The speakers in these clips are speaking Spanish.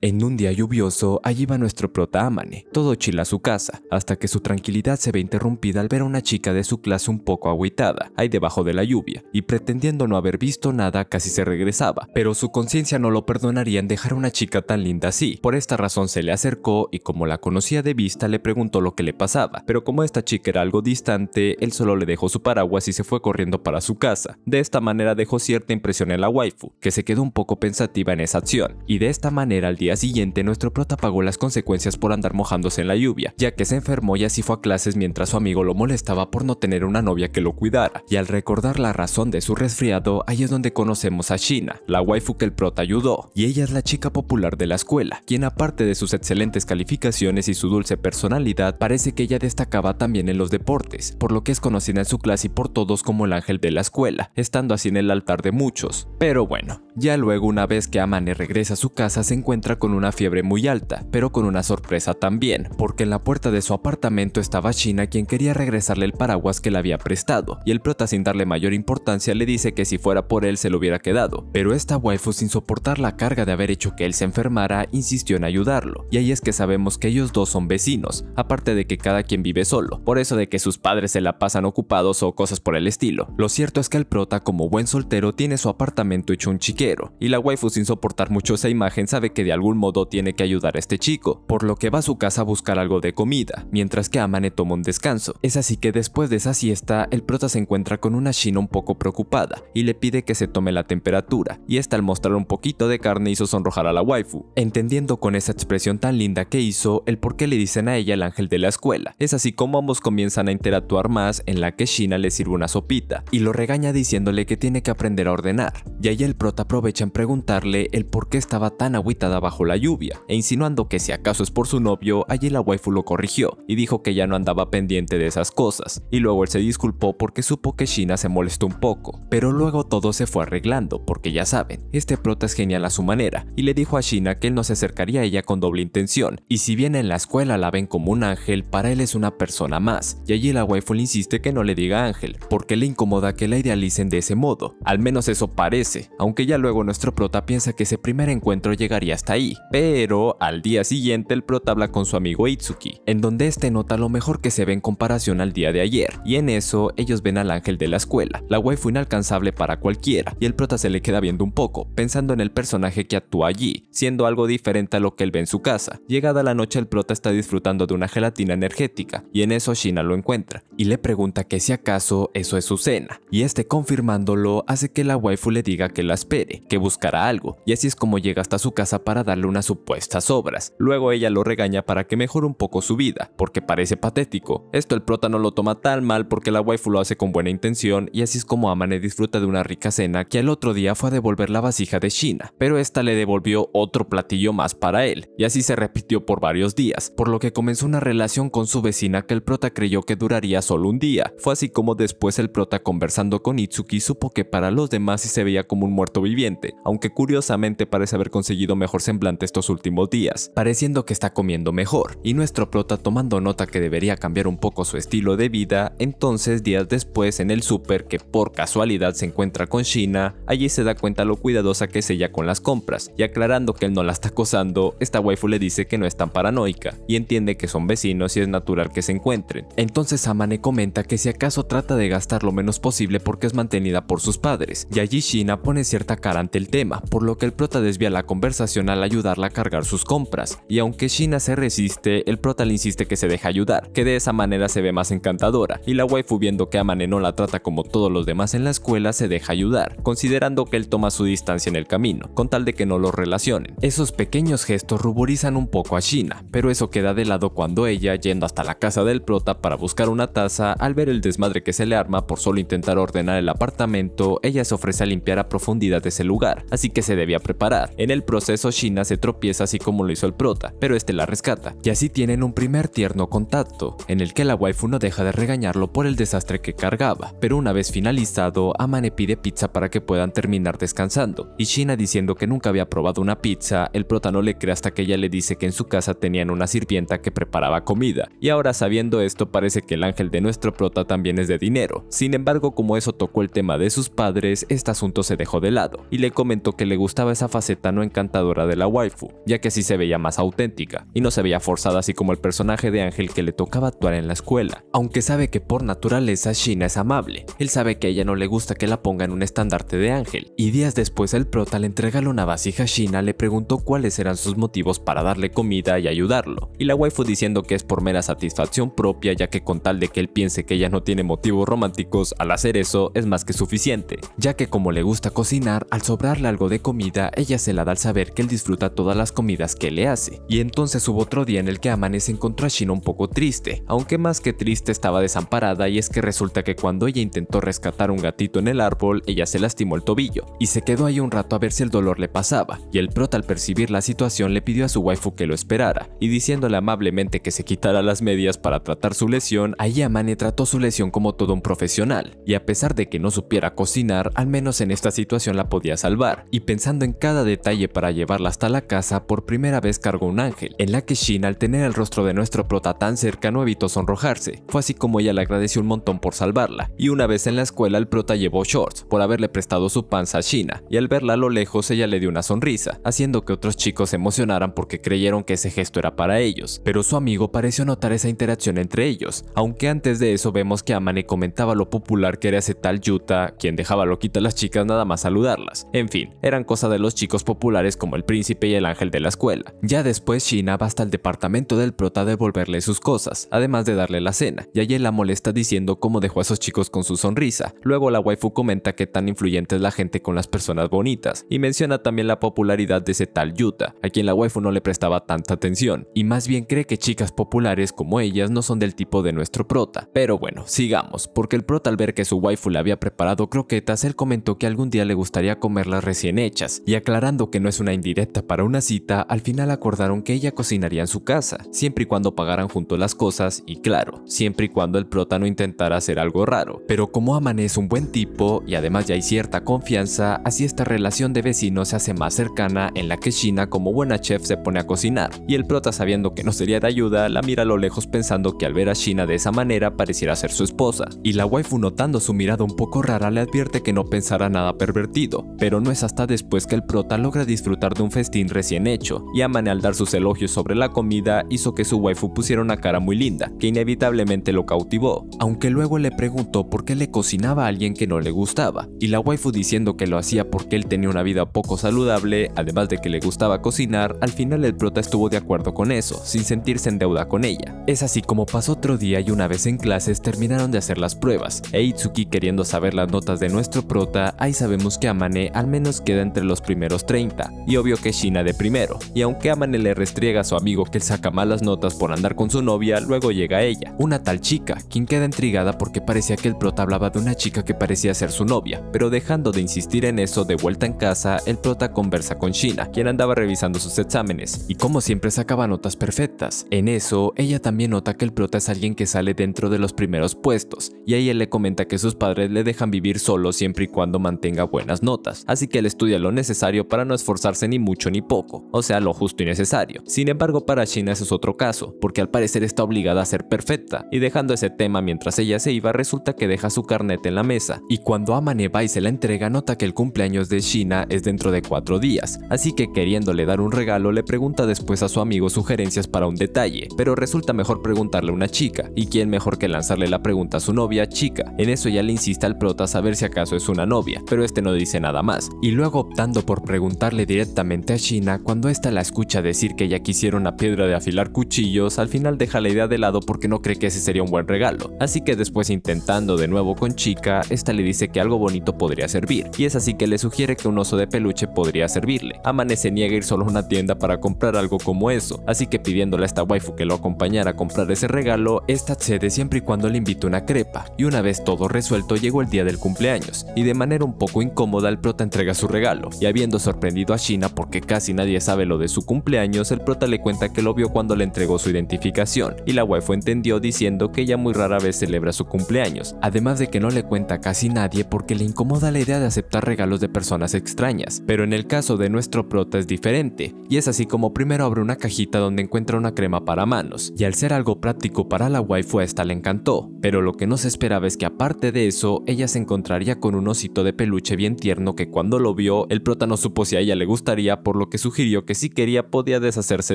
En un día lluvioso, allí va nuestro prota Amane, todo chila a su casa, hasta que su tranquilidad se ve interrumpida al ver a una chica de su clase un poco agüitada, ahí debajo de la lluvia, y pretendiendo no haber visto nada casi se regresaba, pero su conciencia no lo perdonaría en dejar a una chica tan linda así. Por esta razón se le acercó y como la conocía de vista le preguntó lo que le pasaba, pero como esta chica era algo distante, él solo le dejó su paraguas y se fue corriendo para su casa. De esta manera dejó cierta impresión en la waifu, que se quedó un poco pensativa en esa acción, y de esta manera el día siguiente, nuestro prota pagó las consecuencias por andar mojándose en la lluvia, ya que se enfermó y así fue a clases mientras su amigo lo molestaba por no tener una novia que lo cuidara. Y al recordar la razón de su resfriado, ahí es donde conocemos a Shina, la waifu que el prota ayudó, y ella es la chica popular de la escuela, quien aparte de sus excelentes calificaciones y su dulce personalidad, parece que ella destacaba también en los deportes, por lo que es conocida en su clase y por todos como el ángel de la escuela, estando así en el altar de muchos. Pero bueno, ya luego una vez que Amane regresa a su casa se encuentra con una fiebre muy alta, pero con una sorpresa también, porque en la puerta de su apartamento estaba China quien quería regresarle el paraguas que le había prestado, y el prota sin darle mayor importancia le dice que si fuera por él se lo hubiera quedado, pero esta waifu sin soportar la carga de haber hecho que él se enfermara, insistió en ayudarlo, y ahí es que sabemos que ellos dos son vecinos, aparte de que cada quien vive solo, por eso de que sus padres se la pasan ocupados o cosas por el estilo. Lo cierto es que el prota como buen soltero tiene su apartamento hecho un chiquero, y la waifu sin soportar mucho esa imagen sabe que de algún modo tiene que ayudar a este chico, por lo que va a su casa a buscar algo de comida, mientras que Amane toma un descanso. Es así que después de esa siesta, el prota se encuentra con una Shina un poco preocupada y le pide que se tome la temperatura, y esta al mostrar un poquito de carne hizo sonrojar a la waifu, entendiendo con esa expresión tan linda que hizo el por qué le dicen a ella el ángel de la escuela. Es así como ambos comienzan a interactuar más en la que Shina le sirve una sopita y lo regaña diciéndole que tiene que aprender a ordenar, y ahí el prota aprovecha en preguntarle el por qué estaba tan agüitada bajo la lluvia, e insinuando que si acaso es por su novio, allí la waifu lo corrigió y dijo que ya no andaba pendiente de esas cosas, y luego él se disculpó porque supo que Shina se molestó un poco, pero luego todo se fue arreglando, porque ya saben, este prota es genial a su manera, y le dijo a Shina que él no se acercaría a ella con doble intención, y si bien en la escuela la ven como un ángel, para él es una persona más, y allí la waifu le insiste que no le diga ángel, porque le incomoda que la idealicen de ese modo, al menos eso parece, aunque ya luego nuestro prota piensa que ese primer encuentro llegaría hasta ahí, pero al día siguiente el prota habla con su amigo Itsuki, en donde este nota lo mejor que se ve en comparación al día de ayer, y en eso ellos ven al ángel de la escuela, la waifu inalcanzable para cualquiera, y el prota se le queda viendo un poco, pensando en el personaje que actúa allí, siendo algo diferente a lo que él ve en su casa. Llegada la noche el prota está disfrutando de una gelatina energética, y en eso Shina lo encuentra, y le pregunta que si acaso eso es su cena, y este confirmándolo hace que la waifu le diga que la espere, que buscará algo, y así es como llega hasta su casa para darle unas supuestas obras. Luego ella lo regaña para que mejore un poco su vida, porque parece patético. Esto el prota no lo toma tan mal porque la waifu lo hace con buena intención y así es como Amane disfruta de una rica cena que al otro día fue a devolver la vasija de Shina, pero esta le devolvió otro platillo más para él, y así se repitió por varios días, por lo que comenzó una relación con su vecina que el prota creyó que duraría solo un día. Fue así como después el prota conversando con Itsuki supo que para los demás sí se veía como un muerto viviente, aunque curiosamente parece haber conseguido mejor semblante estos últimos días, pareciendo que está comiendo mejor, y nuestro prota tomando nota que debería cambiar un poco su estilo de vida, entonces días después en el super que por casualidad se encuentra con Shina, allí se da cuenta lo cuidadosa que es ella con las compras, y aclarando que él no la está acosando, esta waifu le dice que no es tan paranoica, y entiende que son vecinos y es natural que se encuentren. Entonces Amane comenta que si acaso trata de gastar lo menos posible porque es mantenida por sus padres, y allí Shina pone cierta cara ante el tema, por lo que el prota desvía la conversación a la ayudarla a cargar sus compras, y aunque Shina se resiste, el prota le insiste que se deja ayudar, que de esa manera se ve más encantadora, y la waifu viendo que Amane no la trata como todos los demás en la escuela se deja ayudar, considerando que él toma su distancia en el camino, con tal de que no los relacionen. Esos pequeños gestos ruborizan un poco a Shina, pero eso queda de lado cuando ella, yendo hasta la casa del prota para buscar una taza, al ver el desmadre que se le arma por solo intentar ordenar el apartamento, ella se ofrece a limpiar a profundidad ese lugar, así que se debía preparar. En el proceso Shina se tropieza así como lo hizo el prota, pero este la rescata, y así tienen un primer tierno contacto, en el que la waifu no deja de regañarlo por el desastre que cargaba, pero una vez finalizado, Amane pide pizza para que puedan terminar descansando, y Shina diciendo que nunca había probado una pizza, el prota no le cree hasta que ella le dice que en su casa tenían una sirvienta que preparaba comida, y ahora sabiendo esto parece que el ángel de nuestro prota también es de dinero, sin embargo como eso tocó el tema de sus padres, este asunto se dejó de lado, y le comentó que le gustaba esa faceta no encantadora de la waifu, ya que así se veía más auténtica, y no se veía forzada así como el personaje de Ángel que le tocaba actuar en la escuela. Aunque sabe que por naturaleza Shina es amable, él sabe que a ella no le gusta que la ponga en un estandarte de Ángel, y días después el prota le entrega una vasija a Shina le preguntó cuáles eran sus motivos para darle comida y ayudarlo, y la waifu diciendo que es por mera satisfacción propia ya que con tal de que él piense que ella no tiene motivos románticos, al hacer eso es más que suficiente, ya que como le gusta cocinar, al sobrarle algo de comida, ella se la da al saber que él disfruta todas las comidas que le hace. Y entonces hubo otro día en el que Amane se encontró a Shino un poco triste, aunque más que triste estaba desamparada y es que resulta que cuando ella intentó rescatar un gatito en el árbol, ella se lastimó el tobillo y se quedó ahí un rato a ver si el dolor le pasaba. Y el prota al percibir la situación le pidió a su waifu que lo esperara y diciéndole amablemente que se quitara las medias para tratar su lesión, ahí Amane trató su lesión como todo un profesional y a pesar de que no supiera cocinar, al menos en esta situación la podía salvar y pensando en cada detalle para llevarla hasta la casa, por primera vez cargó un ángel, en la que Shin al tener el rostro de nuestro prota tan cerca no evitó sonrojarse. Fue así como ella le agradeció un montón por salvarla. Y una vez en la escuela el prota llevó shorts por haberle prestado su panza a Shina, y al verla a lo lejos ella le dio una sonrisa, haciendo que otros chicos se emocionaran porque creyeron que ese gesto era para ellos. Pero su amigo pareció notar esa interacción entre ellos, aunque antes de eso vemos que Amane comentaba lo popular que era ese tal Yuta, quien dejaba loquita a las chicas nada más saludarlas. En fin, eran cosa de los chicos populares como el príncipe y el ángel de la escuela. Ya después Shina va hasta el departamento del prota a devolverle sus cosas, además de darle la cena, y allí la molesta diciendo cómo dejó a esos chicos con su sonrisa. Luego la waifu comenta que tan influyente es la gente con las personas bonitas, y menciona también la popularidad de ese tal Yuta, a quien la waifu no le prestaba tanta atención, y más bien cree que chicas populares como ellas no son del tipo de nuestro prota. Pero bueno, sigamos, porque el prota al ver que su waifu le había preparado croquetas, él comentó que algún día le gustaría comerlas recién hechas, y aclarando que no es una indirecta para una cita, al final acordaron que ella cocinaría en su casa, siempre y cuando pagaran juntos las cosas y claro, siempre y cuando el prota no intentara hacer algo raro. Pero como Amane es un buen tipo y además ya hay cierta confianza, así esta relación de vecinos se hace más cercana en la que Shina como buena chef se pone a cocinar, y el prota sabiendo que no sería de ayuda, la mira a lo lejos pensando que al ver a Shina de esa manera pareciera ser su esposa, y la waifu notando su mirada un poco rara le advierte que no pensará nada pervertido, pero no es hasta después que el prota logra disfrutar de un festival recién hecho, y Amane al dar sus elogios sobre la comida hizo que su waifu pusiera una cara muy linda, que inevitablemente lo cautivó, aunque luego le preguntó por qué le cocinaba a alguien que no le gustaba, y la waifu diciendo que lo hacía porque él tenía una vida poco saludable, además de que le gustaba cocinar, al final el prota estuvo de acuerdo con eso, sin sentirse en deuda con ella. Es así como pasó otro día y una vez en clases terminaron de hacer las pruebas, e Itsuki queriendo saber las notas de nuestro prota, ahí sabemos que Amane al menos queda entre los primeros 30, y obvio que Shin de primero, y aunque Amane le restriega a su amigo que él saca malas notas por andar con su novia, luego llega ella, una tal chica, quien queda intrigada porque parecía que el prota hablaba de una chica que parecía ser su novia, pero dejando de insistir en eso, de vuelta en casa, el prota conversa con Shina, quien andaba revisando sus exámenes, y como siempre sacaba notas perfectas. En eso, ella también nota que el prota es alguien que sale dentro de los primeros puestos, y ahí él le comenta que sus padres le dejan vivir solo siempre y cuando mantenga buenas notas, así que él estudia lo necesario para no esforzarse ni mucho ni poco, o sea, lo justo y necesario. Sin embargo, para China eso es otro caso, porque al parecer está obligada a ser perfecta, y dejando ese tema mientras ella se iba, resulta que deja su carnet en la mesa, y cuando Amane va y se la entrega, nota que el cumpleaños de China es dentro de cuatro días, así que queriéndole dar un regalo, le pregunta después a su amigo sugerencias para un detalle, pero resulta mejor preguntarle a una chica, y quién mejor que lanzarle la pregunta a su novia chica, en eso ya le insiste al prota a saber si acaso es una novia, pero este no dice nada más, y luego optando por preguntarle directamente a China, cuando esta la escucha decir que ella quisiera una piedra de afilar cuchillos, al final deja la idea de lado porque no cree que ese sería un buen regalo. Así que después intentando de nuevo con Chica, esta le dice que algo bonito podría servir, y es así que le sugiere que un oso de peluche podría servirle. Amanece niega ir solo a una tienda para comprar algo como eso, así que pidiéndole a esta waifu que lo acompañara a comprar ese regalo, esta cede siempre y cuando le invite una crepa, y una vez todo resuelto llegó el día del cumpleaños, y de manera un poco incómoda el prota entrega su regalo, y habiendo sorprendido a China porque Casi nadie sabe lo de su cumpleaños, el prota le cuenta que lo vio cuando le entregó su identificación, y la waifu entendió diciendo que ella muy rara vez celebra su cumpleaños, además de que no le cuenta a casi nadie porque le incomoda la idea de aceptar regalos de personas extrañas, pero en el caso de nuestro prota es diferente, y es así como primero abre una cajita donde encuentra una crema para manos, y al ser algo práctico para la waifu a esta le encantó, pero lo que no se esperaba es que aparte de eso, ella se encontraría con un osito de peluche bien tierno que cuando lo vio, el prota no supo si a ella le gustaría por lo que sugirió que si quería podía deshacerse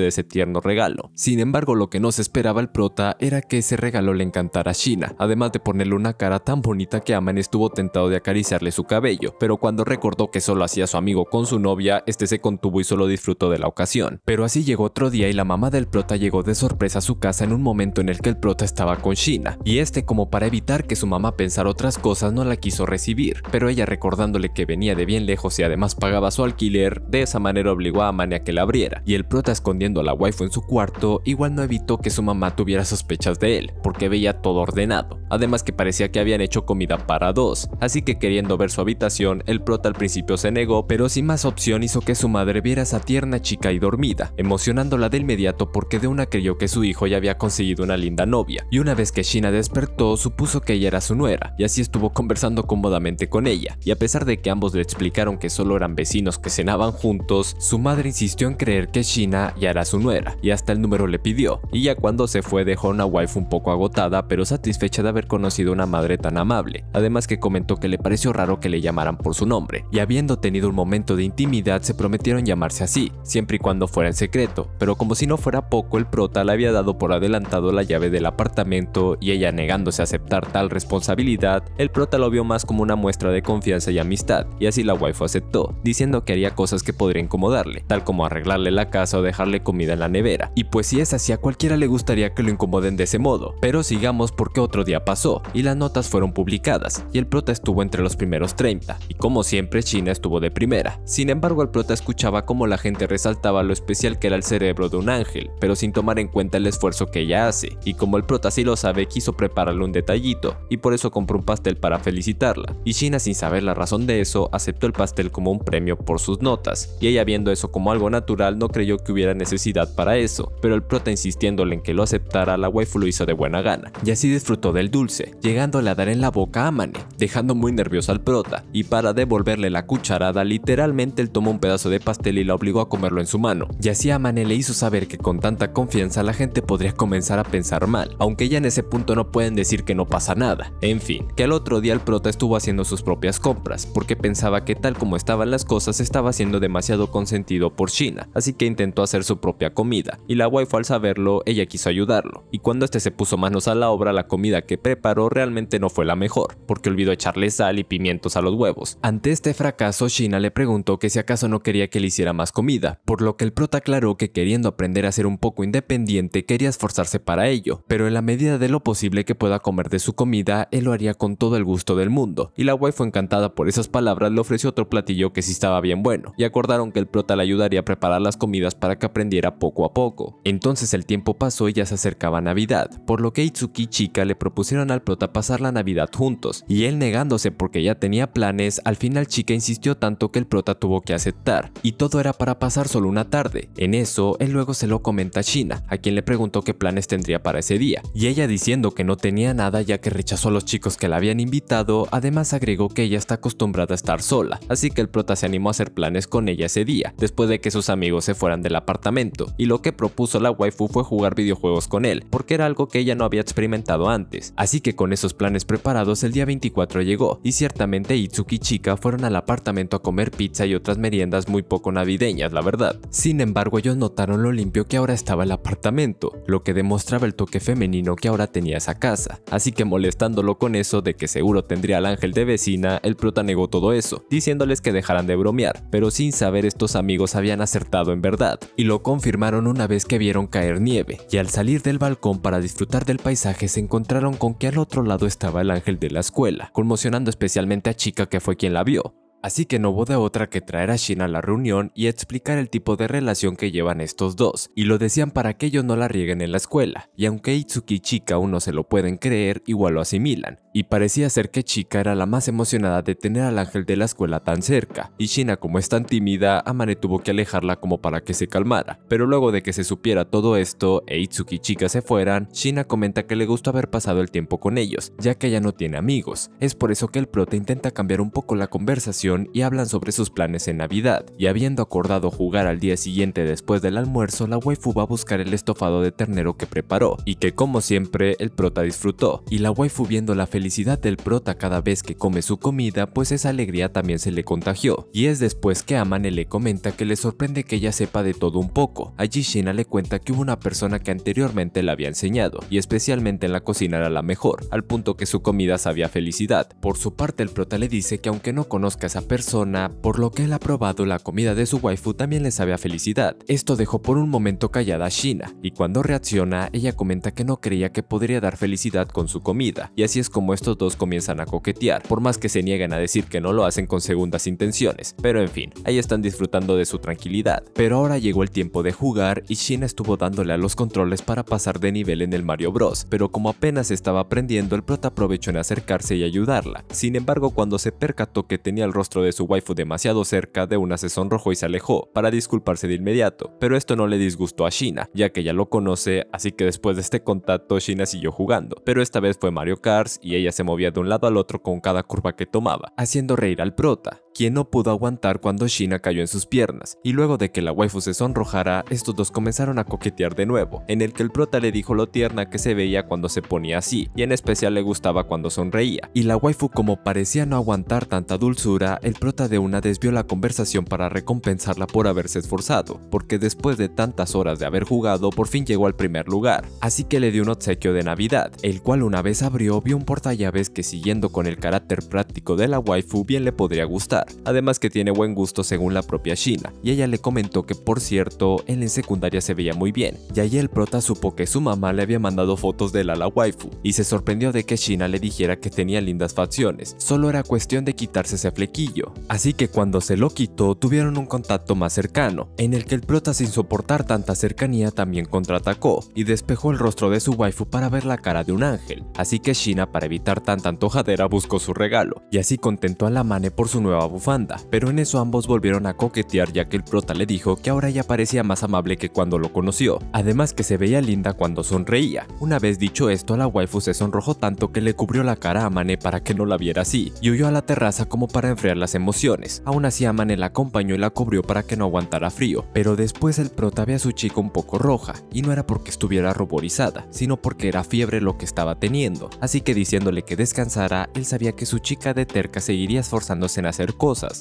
de ese tierno regalo. Sin embargo, lo que no se esperaba el prota era que ese regalo le encantara a Shina, además de ponerle una cara tan bonita que Aman estuvo tentado de acariciarle su cabello, pero cuando recordó que solo hacía su amigo con su novia, este se contuvo y solo disfrutó de la ocasión. Pero así llegó otro día y la mamá del prota llegó de sorpresa a su casa en un momento en el que el prota estaba con Shina, y este como para evitar que su mamá pensara otras cosas no la quiso recibir, pero ella recordándole que venía de bien lejos y además pagaba su alquiler, de esa manera obligó a Mania a que la abriera, y el prota escondiendo a la waifu en su cuarto igual no evitó que su mamá tuviera sospechas de él, porque veía todo ordenado, además que parecía que habían hecho comida para dos, así que queriendo ver su habitación, el prota al principio se negó, pero sin más opción hizo que su madre viera a esa tierna chica y dormida, emocionándola de inmediato porque de una creyó que su hijo ya había conseguido una linda novia, y una vez que Shina despertó supuso que ella era su nuera, y así estuvo conversando cómodamente con ella, y a pesar de que ambos le explicaron que solo eran vecinos que cenaban juntos, su madre insistió en creer que Shina ya era su nuera, y hasta el número le pidió, y ya cuando se fue dejó una wife un poco agotada, pero satisfecha de haber conocido una madre tan amable, además que comentó que le pareció raro que le llamaran por su nombre, y habiendo tenido un momento de intimidad se prometieron llamarse así, siempre y cuando fuera en secreto, pero como si no fuera poco, el prota le había dado por adelantado la llave del apartamento y ella negándose a aceptar tal responsabilidad, el prota lo vio más como una muestra de confianza y amistad, y así la wife aceptó, diciendo que haría cosas que podrían incomodar darle, tal como arreglarle la casa o dejarle comida en la nevera. Y pues si es así, a cualquiera le gustaría que lo incomoden de ese modo. Pero sigamos porque otro día pasó, y las notas fueron publicadas, y el prota estuvo entre los primeros 30, y como siempre China estuvo de primera. Sin embargo, el prota escuchaba como la gente resaltaba lo especial que era el cerebro de un ángel, pero sin tomar en cuenta el esfuerzo que ella hace, y como el prota sí lo sabe, quiso prepararle un detallito, y por eso compró un pastel para felicitarla. Y China, sin saber la razón de eso, aceptó el pastel como un premio por sus notas, y ella bien eso como algo natural, no creyó que hubiera necesidad para eso, pero el prota insistiéndole en que lo aceptara, la waifu lo hizo de buena gana, y así disfrutó del dulce, llegándole a dar en la boca a Amane, dejando muy nervioso al prota, y para devolverle la cucharada, literalmente él tomó un pedazo de pastel y la obligó a comerlo en su mano, y así Amane le hizo saber que con tanta confianza la gente podría comenzar a pensar mal, aunque ya en ese punto no pueden decir que no pasa nada. En fin, que al otro día el prota estuvo haciendo sus propias compras, porque pensaba que tal como estaban las cosas estaba siendo demasiado sentido por China, así que intentó hacer su propia comida, y la waifu al saberlo, ella quiso ayudarlo, y cuando este se puso manos a la obra, la comida que preparó realmente no fue la mejor, porque olvidó echarle sal y pimientos a los huevos. Ante este fracaso, China le preguntó que si acaso no quería que le hiciera más comida, por lo que el prota aclaró que queriendo aprender a ser un poco independiente, quería esforzarse para ello, pero en la medida de lo posible que pueda comer de su comida, él lo haría con todo el gusto del mundo, y la waifu encantada por esas palabras le ofreció otro platillo que sí estaba bien bueno, y acordaron que el prota le ayudaría a preparar las comidas para que aprendiera poco a poco. Entonces el tiempo pasó y ya se acercaba Navidad, por lo que Itsuki y Chika le propusieron al prota pasar la Navidad juntos, y él negándose porque ya tenía planes, al final Chika insistió tanto que el prota tuvo que aceptar, y todo era para pasar solo una tarde. En eso, él luego se lo comenta a Shina, a quien le preguntó qué planes tendría para ese día, y ella diciendo que no tenía nada ya que rechazó a los chicos que la habían invitado, además agregó que ella está acostumbrada a estar sola, así que el prota se animó a hacer planes con ella ese día, después de que sus amigos se fueran del apartamento, y lo que propuso la waifu fue jugar videojuegos con él, porque era algo que ella no había experimentado antes. Así que con esos planes preparados, el día 24 llegó, y ciertamente Itsuki y Chika fueron al apartamento a comer pizza y otras meriendas muy poco navideñas, la verdad. Sin embargo, ellos notaron lo limpio que ahora estaba el apartamento, lo que demostraba el toque femenino que ahora tenía esa casa. Así que molestándolo con eso de que seguro tendría al ángel de vecina, el prota negó todo eso, diciéndoles que dejaran de bromear, pero sin saber estos amigos habían acertado en verdad, y lo confirmaron una vez que vieron caer nieve, y al salir del balcón para disfrutar del paisaje se encontraron con que al otro lado estaba el ángel de la escuela, conmocionando especialmente a Chica que fue quien la vio, Así que no hubo de otra que traer a Shina a la reunión y explicar el tipo de relación que llevan estos dos, y lo decían para que ellos no la rieguen en la escuela, y aunque Itsuki y Chika aún no se lo pueden creer, igual lo asimilan, y parecía ser que Chika era la más emocionada de tener al ángel de la escuela tan cerca, y Shina como es tan tímida, Amane tuvo que alejarla como para que se calmara, pero luego de que se supiera todo esto e Itsuki y Chika se fueran, Shina comenta que le gustó haber pasado el tiempo con ellos, ya que ella no tiene amigos, es por eso que el prota intenta cambiar un poco la conversación y hablan sobre sus planes en Navidad, y habiendo acordado jugar al día siguiente después del almuerzo, la waifu va a buscar el estofado de ternero que preparó, y que como siempre el prota disfrutó, y la waifu viendo la felicidad del prota cada vez que come su comida, pues esa alegría también se le contagió, y es después que Amane le comenta que le sorprende que ella sepa de todo un poco, allí Shina le cuenta que hubo una persona que anteriormente la había enseñado, y especialmente en la cocina era la mejor, al punto que su comida sabía felicidad, por su parte el prota le dice que aunque no conozca a esa persona, por lo que él ha probado la comida de su waifu también le sabe a felicidad. Esto dejó por un momento callada a Shina, y cuando reacciona, ella comenta que no creía que podría dar felicidad con su comida, y así es como estos dos comienzan a coquetear, por más que se nieguen a decir que no lo hacen con segundas intenciones, pero en fin, ahí están disfrutando de su tranquilidad. Pero ahora llegó el tiempo de jugar y Shina estuvo dándole a los controles para pasar de nivel en el Mario Bros, pero como apenas estaba aprendiendo, el prota aprovechó en acercarse y ayudarla. Sin embargo, cuando se percató que tenía el rostro de su waifu demasiado cerca de una se rojo y se alejó para disculparse de inmediato, pero esto no le disgustó a Shina, ya que ella lo conoce, así que después de este contacto Shina siguió jugando, pero esta vez fue Mario Kart y ella se movía de un lado al otro con cada curva que tomaba, haciendo reír al prota quien no pudo aguantar cuando Shina cayó en sus piernas, y luego de que la waifu se sonrojara, estos dos comenzaron a coquetear de nuevo, en el que el prota le dijo lo tierna que se veía cuando se ponía así, y en especial le gustaba cuando sonreía, y la waifu como parecía no aguantar tanta dulzura, el prota de una desvió la conversación para recompensarla por haberse esforzado, porque después de tantas horas de haber jugado, por fin llegó al primer lugar, así que le dio un obsequio de Navidad, el cual una vez abrió vio un portallaves que siguiendo con el carácter práctico de la waifu bien le podría gustar, además que tiene buen gusto según la propia Shina, y ella le comentó que por cierto, él en secundaria se veía muy bien, y ahí el prota supo que su mamá le había mandado fotos de la waifu, y se sorprendió de que Shina le dijera que tenía lindas facciones, solo era cuestión de quitarse ese flequillo, así que cuando se lo quitó tuvieron un contacto más cercano, en el que el prota sin soportar tanta cercanía también contraatacó, y despejó el rostro de su waifu para ver la cara de un ángel, así que Shina para evitar tanta antojadera buscó su regalo, y así contentó a la Mane por su nueva bufanda, pero en eso ambos volvieron a coquetear ya que el prota le dijo que ahora ya parecía más amable que cuando lo conoció, además que se veía linda cuando sonreía. Una vez dicho esto, la waifu se sonrojó tanto que le cubrió la cara a Mané para que no la viera así, y huyó a la terraza como para enfriar las emociones. Aún así Mané la acompañó y la cubrió para que no aguantara frío, pero después el prota ve a su chica un poco roja, y no era porque estuviera ruborizada, sino porque era fiebre lo que estaba teniendo, así que diciéndole que descansara, él sabía que su chica de terca seguiría esforzándose en hacer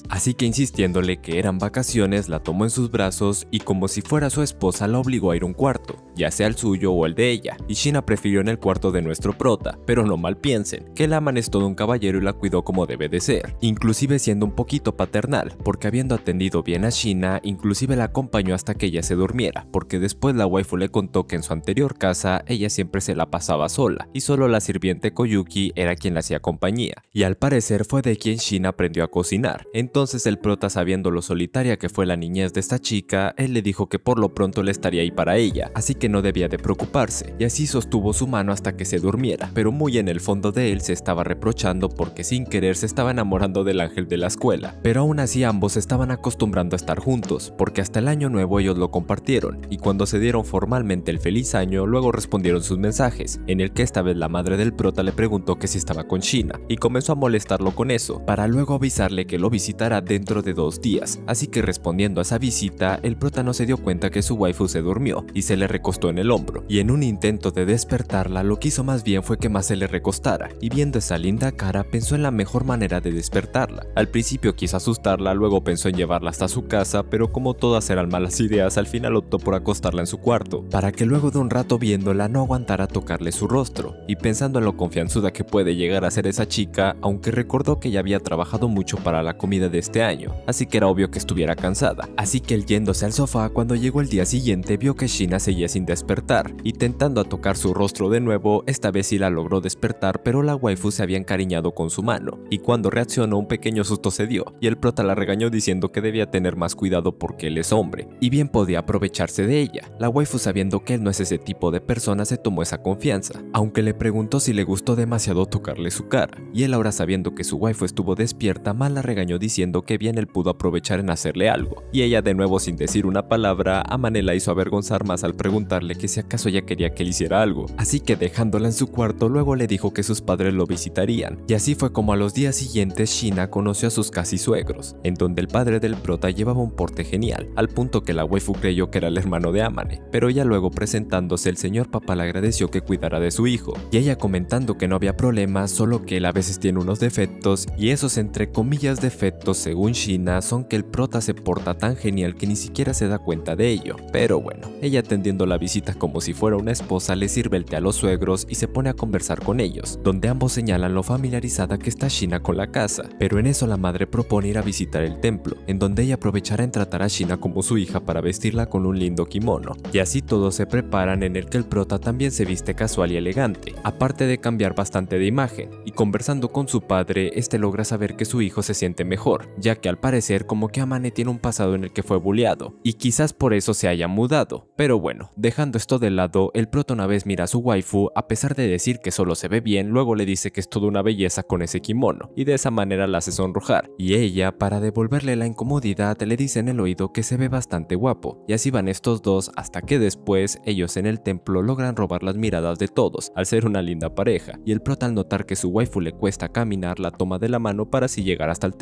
así que insistiéndole que eran vacaciones la tomó en sus brazos y como si fuera su esposa la obligó a ir a un cuarto, ya sea el suyo o el de ella, y Shina prefirió en el cuarto de nuestro prota, pero no mal piensen, que la es todo un caballero y la cuidó como debe de ser, inclusive siendo un poquito paternal, porque habiendo atendido bien a Shina, inclusive la acompañó hasta que ella se durmiera, porque después la waifu le contó que en su anterior casa ella siempre se la pasaba sola, y solo la sirviente Koyuki era quien la hacía compañía, y al parecer fue de quien Shina aprendió a cocinar, entonces el prota sabiendo lo solitaria que fue la niñez de esta chica, él le dijo que por lo pronto le estaría ahí para ella, así que no debía de preocuparse, y así sostuvo su mano hasta que se durmiera, pero muy en el fondo de él se estaba reprochando porque sin querer se estaba enamorando del ángel de la escuela, pero aún así ambos estaban acostumbrando a estar juntos, porque hasta el año nuevo ellos lo compartieron, y cuando se dieron formalmente el feliz año, luego respondieron sus mensajes, en el que esta vez la madre del prota le preguntó que si estaba con China, y comenzó a molestarlo con eso, para luego avisarle que lo visitará dentro de dos días, así que respondiendo a esa visita, el prota no se dio cuenta que su waifu se durmió y se le recostó en el hombro, y en un intento de despertarla lo que hizo más bien fue que más se le recostara, y viendo esa linda cara pensó en la mejor manera de despertarla. Al principio quiso asustarla, luego pensó en llevarla hasta su casa, pero como todas eran malas ideas, al final optó por acostarla en su cuarto, para que luego de un rato viéndola no aguantara tocarle su rostro, y pensando en lo confianzuda que puede llegar a ser esa chica, aunque recordó que ya había trabajado mucho para la comida de este año, así que era obvio que estuviera cansada. Así que él yéndose al sofá, cuando llegó el día siguiente vio que Shina seguía sin despertar, y tentando a tocar su rostro de nuevo, esta vez sí la logró despertar, pero la waifu se había encariñado con su mano, y cuando reaccionó un pequeño susto se dio, y el prota la regañó diciendo que debía tener más cuidado porque él es hombre, y bien podía aprovecharse de ella. La waifu sabiendo que él no es ese tipo de persona se tomó esa confianza, aunque le preguntó si le gustó demasiado tocarle su cara, y él ahora sabiendo que su waifu estuvo despierta, mal la engañó diciendo que bien él pudo aprovechar en hacerle algo, y ella de nuevo sin decir una palabra, Amane la hizo avergonzar más al preguntarle que si acaso ella quería que él hiciera algo, así que dejándola en su cuarto luego le dijo que sus padres lo visitarían, y así fue como a los días siguientes Shina conoció a sus casi suegros, en donde el padre del prota llevaba un porte genial, al punto que la waifu creyó que era el hermano de Amane, pero ella luego presentándose el señor papá le agradeció que cuidara de su hijo, y ella comentando que no había problemas, solo que él a veces tiene unos defectos y esos entre comillas defectos según Shina son que el prota se porta tan genial que ni siquiera se da cuenta de ello, pero bueno, ella atendiendo la visita como si fuera una esposa le sirve el té a los suegros y se pone a conversar con ellos, donde ambos señalan lo familiarizada que está Shina con la casa, pero en eso la madre propone ir a visitar el templo, en donde ella aprovechará en tratar a Shina como su hija para vestirla con un lindo kimono, y así todos se preparan en el que el prota también se viste casual y elegante, aparte de cambiar bastante de imagen, y conversando con su padre, este logra saber que su hijo se siente mejor, ya que al parecer como que Amane tiene un pasado en el que fue bulleado, y quizás por eso se haya mudado. Pero bueno, dejando esto de lado, el prota una vez mira a su waifu, a pesar de decir que solo se ve bien, luego le dice que es toda una belleza con ese kimono, y de esa manera la hace sonrojar, y ella, para devolverle la incomodidad, le dice en el oído que se ve bastante guapo, y así van estos dos hasta que después ellos en el templo logran robar las miradas de todos, al ser una linda pareja, y el prota al notar que su waifu le cuesta caminar la toma de la mano para así llegar hasta el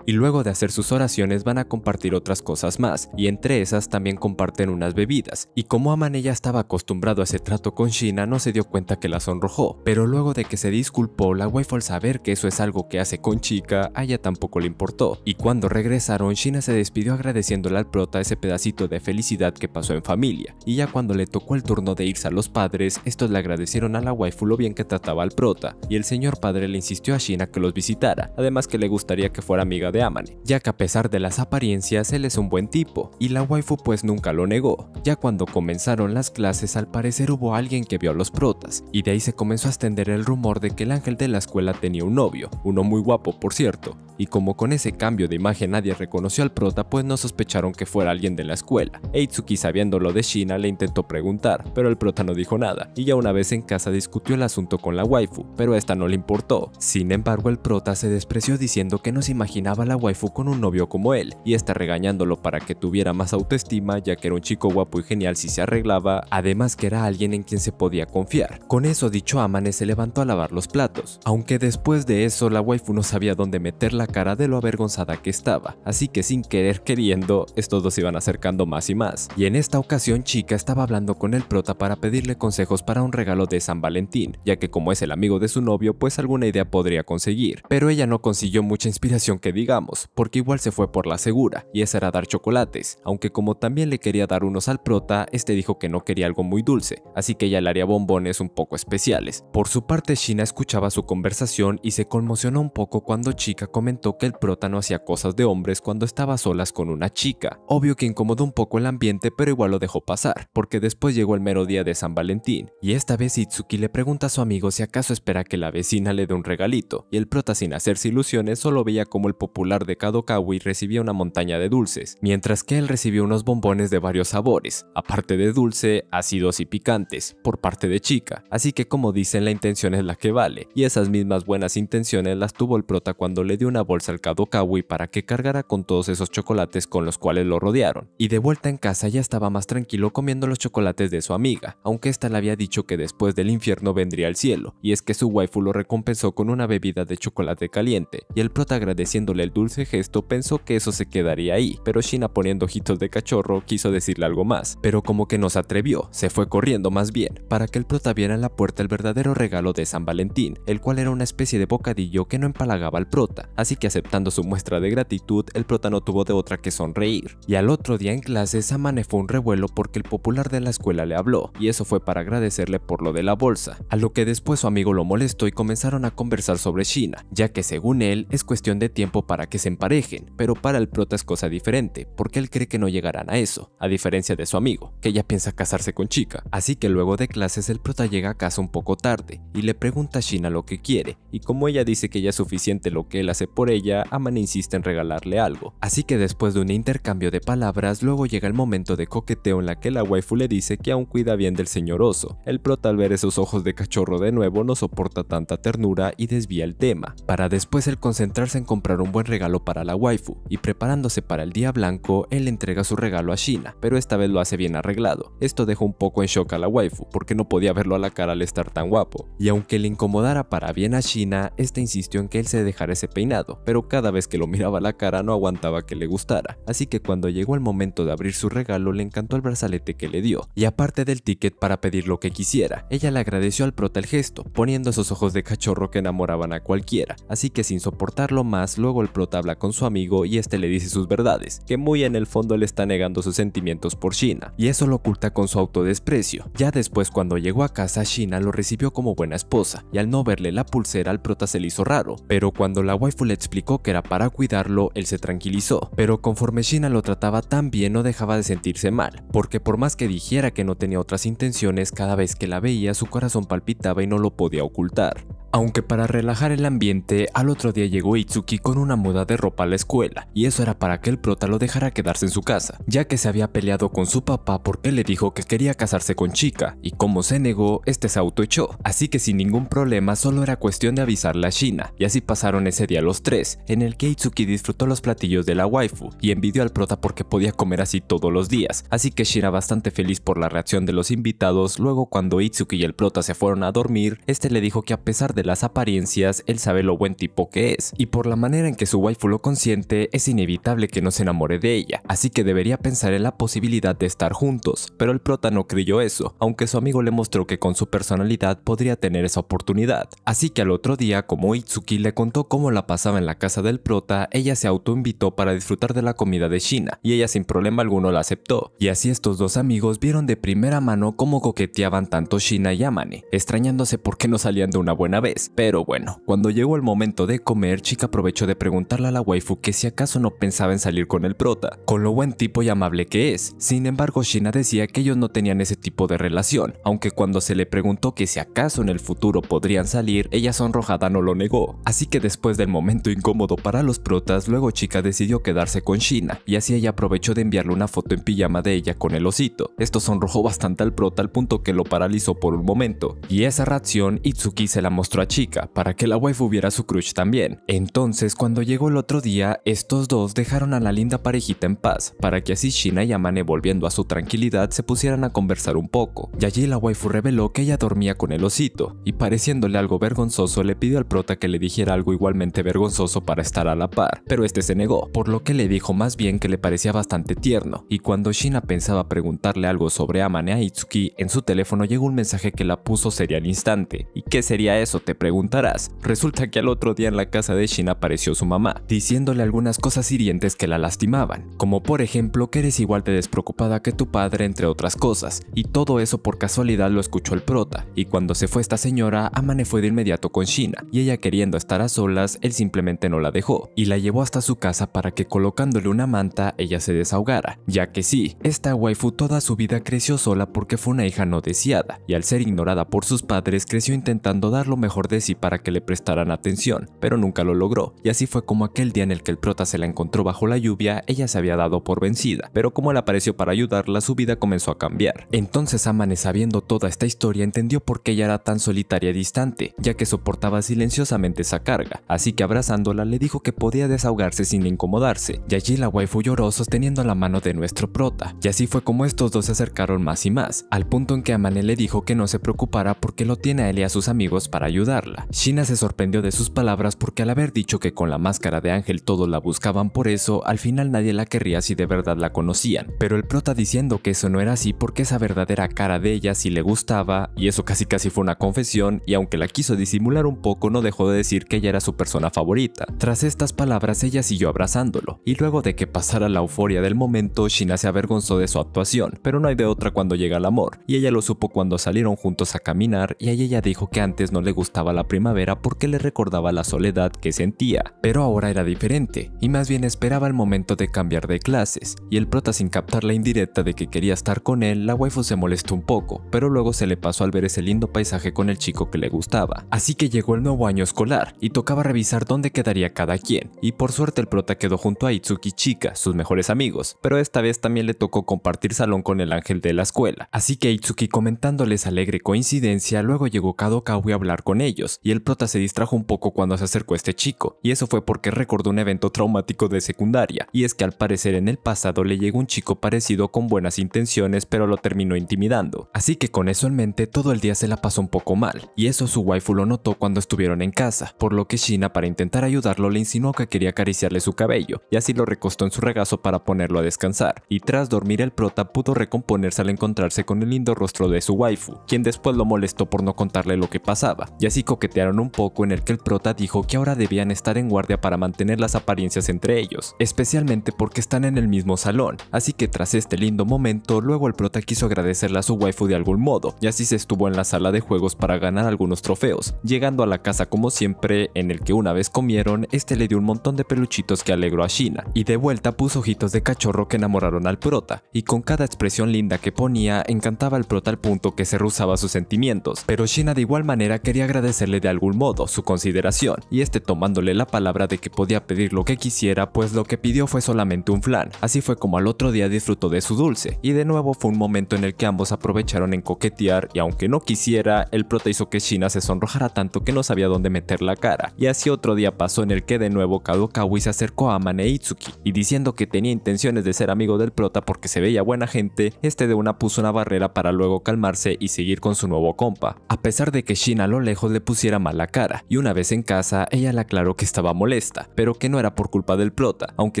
y luego de hacer sus oraciones van a compartir otras cosas más, y entre esas también comparten unas bebidas, y como Amane ya estaba acostumbrado a ese trato con Shina, no se dio cuenta que la sonrojó, pero luego de que se disculpó, la waifu al saber que eso es algo que hace con chica, a ella tampoco le importó, y cuando regresaron, Shina se despidió agradeciéndole al prota ese pedacito de felicidad que pasó en familia, y ya cuando le tocó el turno de irse a los padres, estos le agradecieron a la waifu lo bien que trataba al prota, y el señor padre le insistió a Shina que los visitara, además que le gustaría que amiga de Amane, ya que a pesar de las apariencias él es un buen tipo, y la waifu pues nunca lo negó. Ya cuando comenzaron las clases al parecer hubo alguien que vio a los protas, y de ahí se comenzó a extender el rumor de que el ángel de la escuela tenía un novio, uno muy guapo por cierto, y como con ese cambio de imagen nadie reconoció al prota, pues no sospecharon que fuera alguien de la escuela. Eitsuki sabiéndolo de Shina le intentó preguntar, pero el prota no dijo nada, y ya una vez en casa discutió el asunto con la waifu, pero esta no le importó. Sin embargo, el prota se despreció diciendo que no se imaginaba la waifu con un novio como él, y está regañándolo para que tuviera más autoestima, ya que era un chico guapo y genial si se arreglaba, además que era alguien en quien se podía confiar. Con eso dicho Amane se levantó a lavar los platos, aunque después de eso la waifu no sabía dónde meterla cara de lo avergonzada que estaba, así que sin querer queriendo, estos dos se iban acercando más y más. Y en esta ocasión Chica estaba hablando con el prota para pedirle consejos para un regalo de San Valentín, ya que como es el amigo de su novio, pues alguna idea podría conseguir. Pero ella no consiguió mucha inspiración que digamos, porque igual se fue por la segura, y esa era dar chocolates, aunque como también le quería dar unos al prota, este dijo que no quería algo muy dulce, así que ella le haría bombones un poco especiales. Por su parte, Shina escuchaba su conversación y se conmocionó un poco cuando Chica comenzó que el prota no hacía cosas de hombres cuando estaba solas con una chica. Obvio que incomodó un poco el ambiente, pero igual lo dejó pasar, porque después llegó el mero día de San Valentín, y esta vez Itsuki le pregunta a su amigo si acaso espera que la vecina le dé un regalito, y el prota sin hacerse ilusiones solo veía como el popular de Kadokawi recibía una montaña de dulces, mientras que él recibió unos bombones de varios sabores, aparte de dulce, ácidos y picantes, por parte de chica, así que como dicen la intención es la que vale, y esas mismas buenas intenciones las tuvo el prota cuando le dio una bolsa al Kadokawi para que cargara con todos esos chocolates con los cuales lo rodearon, y de vuelta en casa ya estaba más tranquilo comiendo los chocolates de su amiga, aunque ésta le había dicho que después del infierno vendría al cielo, y es que su waifu lo recompensó con una bebida de chocolate caliente, y el prota agradeciéndole el dulce gesto pensó que eso se quedaría ahí, pero Shina poniendo ojitos de cachorro quiso decirle algo más, pero como que no se atrevió, se fue corriendo más bien, para que el prota viera en la puerta el verdadero regalo de San Valentín, el cual era una especie de bocadillo que no empalagaba al prota, así así que aceptando su muestra de gratitud, el prota no tuvo de otra que sonreír. Y al otro día en clase, Samane fue un revuelo porque el popular de la escuela le habló, y eso fue para agradecerle por lo de la bolsa, a lo que después su amigo lo molestó y comenzaron a conversar sobre China, ya que según él es cuestión de tiempo para que se emparejen, pero para el prota es cosa diferente, porque él cree que no llegarán a eso, a diferencia de su amigo, que ya piensa casarse con chica. Así que luego de clases el prota llega a casa un poco tarde, y le pregunta a China lo que quiere, y como ella dice que ya es suficiente lo que él hace por ella, Aman insiste en regalarle algo. Así que después de un intercambio de palabras, luego llega el momento de coqueteo en la que la waifu le dice que aún cuida bien del señor oso. El prota al ver esos ojos de cachorro de nuevo no soporta tanta ternura y desvía el tema, para después el concentrarse en comprar un buen regalo para la waifu, y preparándose para el día blanco, él entrega su regalo a Shina, pero esta vez lo hace bien arreglado. Esto dejó un poco en shock a la waifu, porque no podía verlo a la cara al estar tan guapo, y aunque le incomodara para bien a Shina, esta insistió en que él se dejara ese peinado, pero cada vez que lo miraba la cara no aguantaba que le gustara, así que cuando llegó el momento de abrir su regalo le encantó el brazalete que le dio, y aparte del ticket para pedir lo que quisiera, ella le agradeció al prota el gesto, poniendo esos ojos de cachorro que enamoraban a cualquiera, así que sin soportarlo más, luego el prota habla con su amigo y este le dice sus verdades, que muy en el fondo le está negando sus sentimientos por Shina, y eso lo oculta con su autodesprecio. Ya después cuando llegó a casa, Shina lo recibió como buena esposa, y al no verle la pulsera al prota se le hizo raro, pero cuando la waifu le explicó que era para cuidarlo, él se tranquilizó, pero conforme Shina lo trataba tan bien no dejaba de sentirse mal, porque por más que dijera que no tenía otras intenciones, cada vez que la veía su corazón palpitaba y no lo podía ocultar. Aunque para relajar el ambiente, al otro día llegó Itsuki con una muda de ropa a la escuela, y eso era para que el prota lo dejara quedarse en su casa, ya que se había peleado con su papá porque le dijo que quería casarse con Chica, y como se negó, este se autoechó, así que sin ningún problema solo era cuestión de avisarle a Shina, y así pasaron ese día los tres, en el que Itsuki disfrutó los platillos de la waifu, y envidió al prota porque podía comer así todos los días, así que Shina bastante feliz por la reacción de los invitados, luego cuando Itsuki y el prota se fueron a dormir, este le dijo que a pesar de de las apariencias, él sabe lo buen tipo que es, y por la manera en que su waifu lo consiente, es inevitable que no se enamore de ella, así que debería pensar en la posibilidad de estar juntos, pero el prota no creyó eso, aunque su amigo le mostró que con su personalidad podría tener esa oportunidad. Así que al otro día, como Itsuki le contó cómo la pasaba en la casa del prota, ella se autoinvitó para disfrutar de la comida de Shina, y ella sin problema alguno la aceptó, y así estos dos amigos vieron de primera mano cómo coqueteaban tanto Shina y Amane, extrañándose por qué no salían de una buena vez pero bueno, cuando llegó el momento de comer, Chica aprovechó de preguntarle a la waifu que si acaso no pensaba en salir con el prota, con lo buen tipo y amable que es. Sin embargo, Shina decía que ellos no tenían ese tipo de relación, aunque cuando se le preguntó que si acaso en el futuro podrían salir, ella sonrojada no lo negó. Así que después del momento incómodo para los protas, luego Chica decidió quedarse con Shina, y así ella aprovechó de enviarle una foto en pijama de ella con el osito. Esto sonrojó bastante al prota al punto que lo paralizó por un momento, y esa reacción Itsuki se la mostró chica para que la waifu viera su crush también. Entonces, cuando llegó el otro día, estos dos dejaron a la linda parejita en paz para que así Shina y Amane volviendo a su tranquilidad se pusieran a conversar un poco. Y allí la waifu reveló que ella dormía con el osito y pareciéndole algo vergonzoso le pidió al prota que le dijera algo igualmente vergonzoso para estar a la par, pero este se negó, por lo que le dijo más bien que le parecía bastante tierno y cuando Shina pensaba preguntarle algo sobre Amane a Itsuki, en su teléfono llegó un mensaje que la puso seria al instante. ¿Y qué sería eso? preguntarás. Resulta que al otro día en la casa de Shin apareció su mamá, diciéndole algunas cosas hirientes que la lastimaban, como por ejemplo que eres igual de despreocupada que tu padre entre otras cosas, y todo eso por casualidad lo escuchó el prota, y cuando se fue esta señora, Amane fue de inmediato con Shina, y ella queriendo estar a solas, él simplemente no la dejó, y la llevó hasta su casa para que colocándole una manta, ella se desahogara, ya que sí, esta waifu toda su vida creció sola porque fue una hija no deseada, y al ser ignorada por sus padres creció intentando dar lo mejor de sí para que le prestaran atención, pero nunca lo logró, y así fue como aquel día en el que el prota se la encontró bajo la lluvia, ella se había dado por vencida, pero como él apareció para ayudarla, su vida comenzó a cambiar. Entonces Amane, sabiendo toda esta historia, entendió por qué ella era tan solitaria y distante, ya que soportaba silenciosamente esa carga, así que abrazándola le dijo que podía desahogarse sin incomodarse, y allí la waifu lloró sosteniendo la mano de nuestro prota, y así fue como estos dos se acercaron más y más, al punto en que Amane le dijo que no se preocupara porque lo tiene a él y a sus amigos para ayudar ayudarla. Shina se sorprendió de sus palabras porque al haber dicho que con la máscara de ángel todos la buscaban por eso, al final nadie la querría si de verdad la conocían, pero el prota diciendo que eso no era así porque esa verdadera cara de ella sí le gustaba, y eso casi casi fue una confesión, y aunque la quiso disimular un poco no dejó de decir que ella era su persona favorita. Tras estas palabras ella siguió abrazándolo, y luego de que pasara la euforia del momento, Shina se avergonzó de su actuación, pero no hay de otra cuando llega el amor, y ella lo supo cuando salieron juntos a caminar, y ahí ella dijo que antes no le gustaba estaba la primavera porque le recordaba la soledad que sentía, pero ahora era diferente, y más bien esperaba el momento de cambiar de clases, y el prota sin captar la indirecta de que quería estar con él, la waifu se molestó un poco, pero luego se le pasó al ver ese lindo paisaje con el chico que le gustaba. Así que llegó el nuevo año escolar, y tocaba revisar dónde quedaría cada quien, y por suerte el prota quedó junto a Itsuki Chika, sus mejores amigos, pero esta vez también le tocó compartir salón con el ángel de la escuela. Así que Itsuki comentándoles alegre coincidencia, luego llegó Kadokawa a hablar con ellos, y el prota se distrajo un poco cuando se acercó a este chico, y eso fue porque recordó un evento traumático de secundaria, y es que al parecer en el pasado le llegó un chico parecido con buenas intenciones pero lo terminó intimidando, así que con eso en mente todo el día se la pasó un poco mal, y eso su waifu lo notó cuando estuvieron en casa, por lo que Shina para intentar ayudarlo le insinuó que quería acariciarle su cabello, y así lo recostó en su regazo para ponerlo a descansar, y tras dormir el prota pudo recomponerse al encontrarse con el lindo rostro de su waifu, quien después lo molestó por no contarle lo que pasaba, y coquetearon un poco en el que el prota dijo que ahora debían estar en guardia para mantener las apariencias entre ellos, especialmente porque están en el mismo salón, así que tras este lindo momento, luego el prota quiso agradecerle a su waifu de algún modo, y así se estuvo en la sala de juegos para ganar algunos trofeos, llegando a la casa como siempre, en el que una vez comieron, este le dio un montón de peluchitos que alegró a Shina, y de vuelta puso ojitos de cachorro que enamoraron al prota, y con cada expresión linda que ponía, encantaba al prota al punto que se rusaba sus sentimientos, pero Shina de igual manera quería agradecer serle de algún modo su consideración, y este tomándole la palabra de que podía pedir lo que quisiera, pues lo que pidió fue solamente un flan. Así fue como al otro día disfrutó de su dulce, y de nuevo fue un momento en el que ambos aprovecharon en coquetear, y aunque no quisiera, el prota hizo que Shina se sonrojara tanto que no sabía dónde meter la cara, y así otro día pasó en el que de nuevo Kadokawi se acercó a Amane Itsuki, y diciendo que tenía intenciones de ser amigo del prota porque se veía buena gente, este de una puso una barrera para luego calmarse y seguir con su nuevo compa. A pesar de que Shina a lo lejos le pusiera la cara, y una vez en casa ella le aclaró que estaba molesta, pero que no era por culpa del plota, aunque